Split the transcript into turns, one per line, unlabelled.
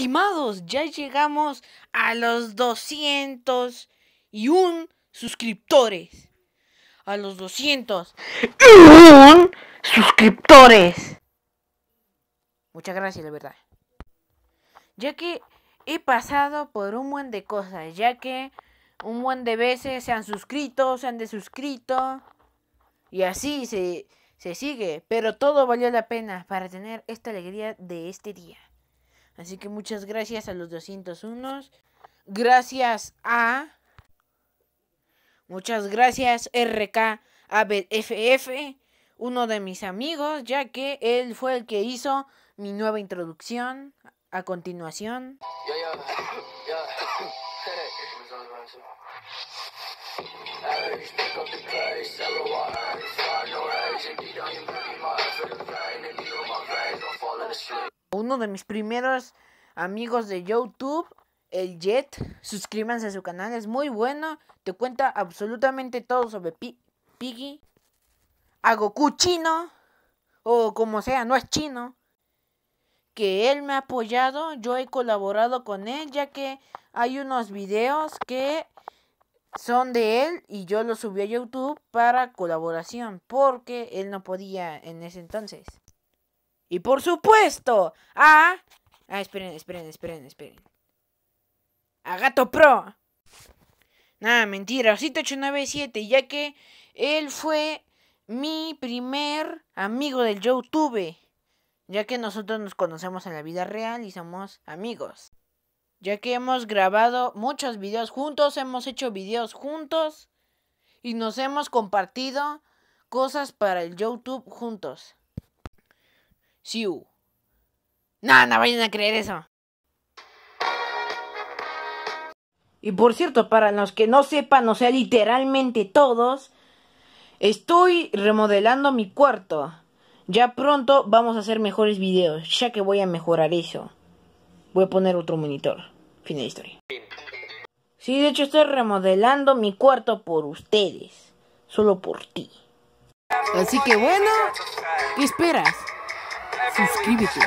Estimados, ya llegamos a los 201 suscriptores. A los 201 suscriptores. Muchas gracias, la verdad. Ya que he pasado por un buen de cosas, ya que un buen de veces se han suscrito, se han desuscrito. Y así se, se sigue. Pero todo valió la pena para tener esta alegría de este día. Así que muchas gracias a los 201. Gracias a... Muchas gracias RK uno de mis amigos, ya que él fue el que hizo mi nueva introducción. A continuación. uno de mis primeros amigos de YouTube, el Jet. Suscríbanse a su canal, es muy bueno. Te cuenta absolutamente todo sobre Piggy. A Goku chino. O como sea, no es chino. Que él me ha apoyado. Yo he colaborado con él. Ya que hay unos videos que son de él. Y yo los subí a YouTube para colaboración. Porque él no podía en ese entonces. Y por supuesto, a... Ah, esperen, esperen, esperen, esperen. A Gato Pro. Nada, mentira, Osito ya que él fue mi primer amigo del YouTube. Ya que nosotros nos conocemos en la vida real y somos amigos. Ya que hemos grabado muchos videos juntos, hemos hecho videos juntos y nos hemos compartido cosas para el YouTube juntos. Siu. No, no vayan a creer eso. Y por cierto, para los que no sepan, o sea, literalmente todos, estoy remodelando mi cuarto. Ya pronto vamos a hacer mejores videos, ya que voy a mejorar eso. Voy a poner otro monitor. Fin de historia. Sí, de hecho estoy remodelando mi cuarto por ustedes. Solo por ti. Así que bueno, ¿qué esperas? Suscríbete.